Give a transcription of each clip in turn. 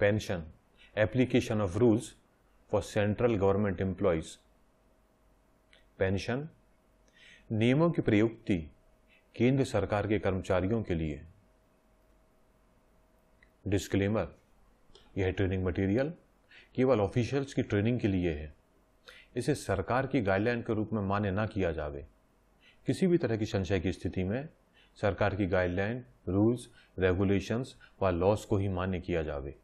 pension application of rules for central government employees pension नियमों की प्रयुक्ति केंद्र सरकार के कर्मचारियों के लिए डिस्क्लेमर यह ट्रेनिंग मटेरियल केवल ऑफिशियल्स की ट्रेनिंग के लिए है इसे सरकार की गाइडलाइन के रूप में मान्य ना किया जावे किसी भी तरह की संशय की स्थिति में सरकार की गाइडलाइन रूल्स रेगुलेशंस व लॉस को ही मान्य किया जावे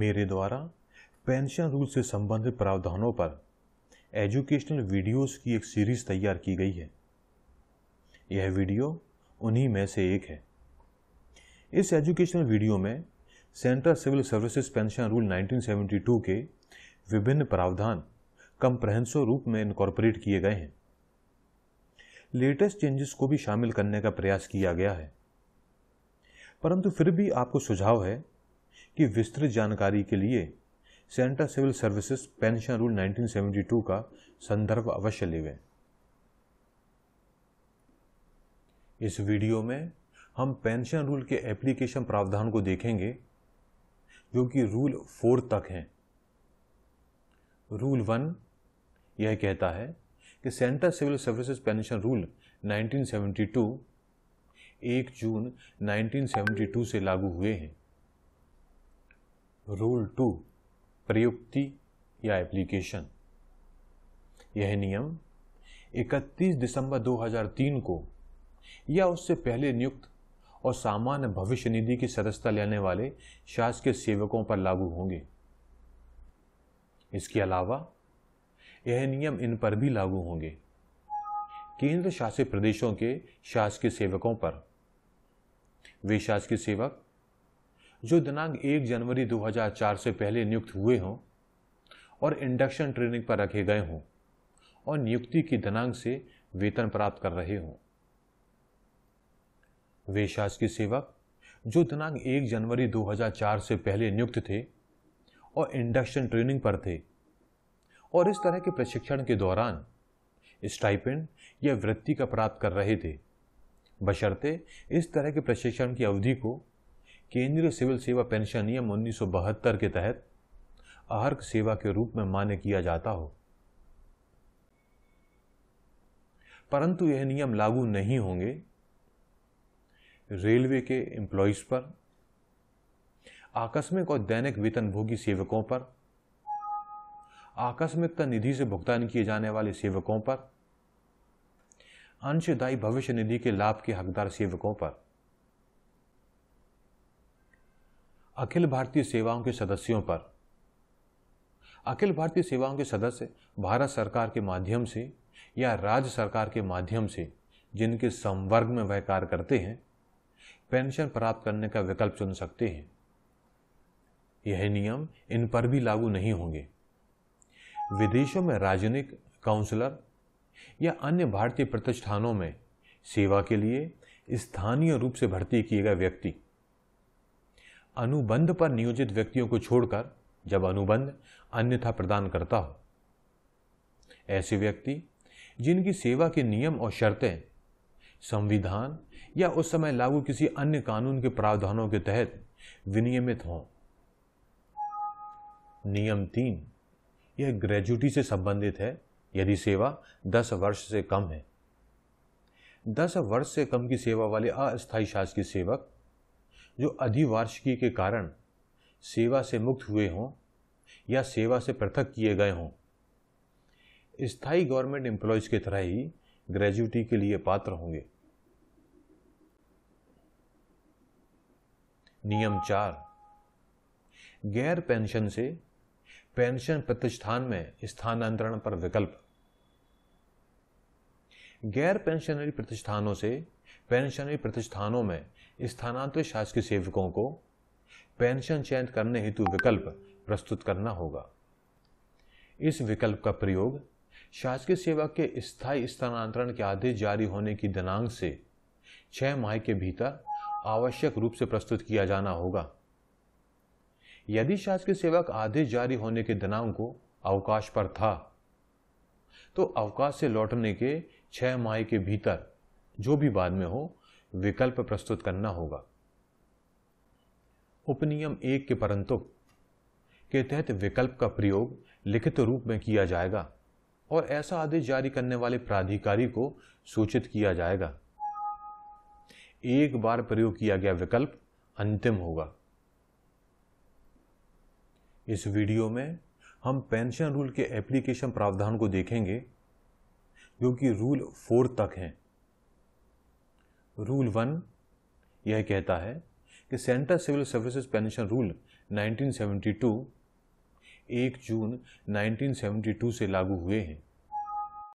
मेरे द्वारा पेंशन रूल से संबंधित प्रावधानों पर एजुकेशनल वीडियोस की एक सीरीज तैयार की गई है यह वीडियो उन्हीं में से एक है इस एजुकेशनल वीडियो में central civil services pension rule 1972 के विभिन्न प्रावधान कंप्रहेंसिव रूप में इनकॉर्पोरेट किए गए हैं लेटेस्ट चेंजेस को भी शामिल करने का प्रयास किया गया है परंतु फिर भी आपको सुझाव है की विस्तृत जानकारी के लिए central civil services pension rule 1972 का संदर्भ अवश्य लेवें इस वीडियो में हम पेंशन रूल के एप्लीकेशन प्रावधान को देखेंगे जो कि रूल फोर तक हैं रूल वन यह कहता है कि central civil services pension rule 1972 एक जून 1972 से लागू हुए हैं रूल टू प्रयुक्ति या एप्लीकेशन यह नियम 31 दिसंबर 2003 को या उससे पहले नियुक्त और सामान्य भविष्य निधि की सदस्यता लेने वाले शासकीय सेवकों पर लागू होंगे इसके अलावा यह नियम इन पर भी लागू होंगे केंद्र शासित प्रदेशों के शासकीय सेवकों पर वे शासकीय सेवक जो दिनांक 1 जनवरी 2004 से पहले नियुक्त हुए हों और इंडक्शन ट्रेनिंग पर रखे गए हों और नियुक्ति की दिनांक से वेतन प्राप्त कर रहे हों वे शासकीय सेवक जो दिनांक 1 जनवरी 2004 से पहले नियुक्त थे और इंडक्शन ट्रेनिंग पर थे और इस तरह के प्रशिक्षण के दौरान स्टाइपेंड या वृत्ति का प्राप्त कर रहे थे बशर्ते इस तरह के प्रशिक्षण की अवधि को केंद्रीय सिविल सेवा पेंशन नियम उन्नीस के तहत अहर्क सेवा के रूप में मान्य किया जाता हो परंतु यह नियम लागू नहीं होंगे रेलवे के एम्प्लॉयज पर आकस्मिक और दैनिक वेतनभोगी सेवकों पर आकस्मिकता निधि से भुगतान किए जाने वाले सेवकों पर अंशदायी भविष्य निधि के लाभ के हकदार सेवकों पर अखिल भारतीय सेवाओं के सदस्यों पर अखिल भारतीय सेवाओं के सदस्य भारत सरकार के माध्यम से या राज्य सरकार के माध्यम से जिनके संवर्ग में वह कार्य करते हैं पेंशन प्राप्त करने का विकल्प चुन सकते हैं यह नियम इन पर भी लागू नहीं होंगे विदेशों में राजनीतिक काउंसलर या अन्य भारतीय प्रतिष्ठानों में सेवा के लिए स्थानीय रूप से भर्ती किए गए व्यक्ति अनुबंध पर नियोजित व्यक्तियों को छोड़कर जब अनुबंध अन्यथा प्रदान करता हो ऐसे व्यक्ति जिनकी सेवा के नियम और शर्तें संविधान या उस समय लागू किसी अन्य कानून के प्रावधानों के तहत विनियमित हों नियम तीन यह ग्रेजुटी से संबंधित है यदि सेवा दस वर्ष से कम है दस वर्ष से कम की सेवा वाले अस्थायी शासकीय सेवक जो अधिवार्षिकी के कारण सेवा से मुक्त हुए हों या सेवा से पृथक किए गए हों स्थायी गवर्नमेंट एम्प्लॉयज की तरह ही ग्रेजुटी के लिए पात्र होंगे नियम चार गैर पेंशन से पेंशन प्रतिष्ठान में स्थानांतरण पर विकल्प गैर पेंशनरी प्रतिष्ठानों से पेंशनरी प्रतिष्ठानों में स्थानांतरित शासकीय सेवकों को पेंशन चयन करने हेतु विकल्प प्रस्तुत करना होगा इस विकल्प का प्रयोग शासकीय सेवा के स्थायी स्थानांतरण के आदेश जारी होने की दिनांक से छह माह के भीतर आवश्यक रूप से प्रस्तुत किया जाना होगा यदि शासकीय सेवक आदेश जारी होने के दिनांक को अवकाश पर था तो अवकाश से लौटने के छह माह के भीतर जो भी बाद में हो विकल्प प्रस्तुत करना होगा उपनियम एक के परंतु के तहत विकल्प का प्रयोग लिखित रूप में किया जाएगा और ऐसा आदेश जारी करने वाले प्राधिकारी को सूचित किया जाएगा एक बार प्रयोग किया गया विकल्प अंतिम होगा इस वीडियो में हम पेंशन रूल के एप्लीकेशन प्रावधान को देखेंगे जो कि रूल फोर तक हैं रूल वन यह कहता है कि central civil services pension rule 1972 1 जून 1972 से लागू हुए हैं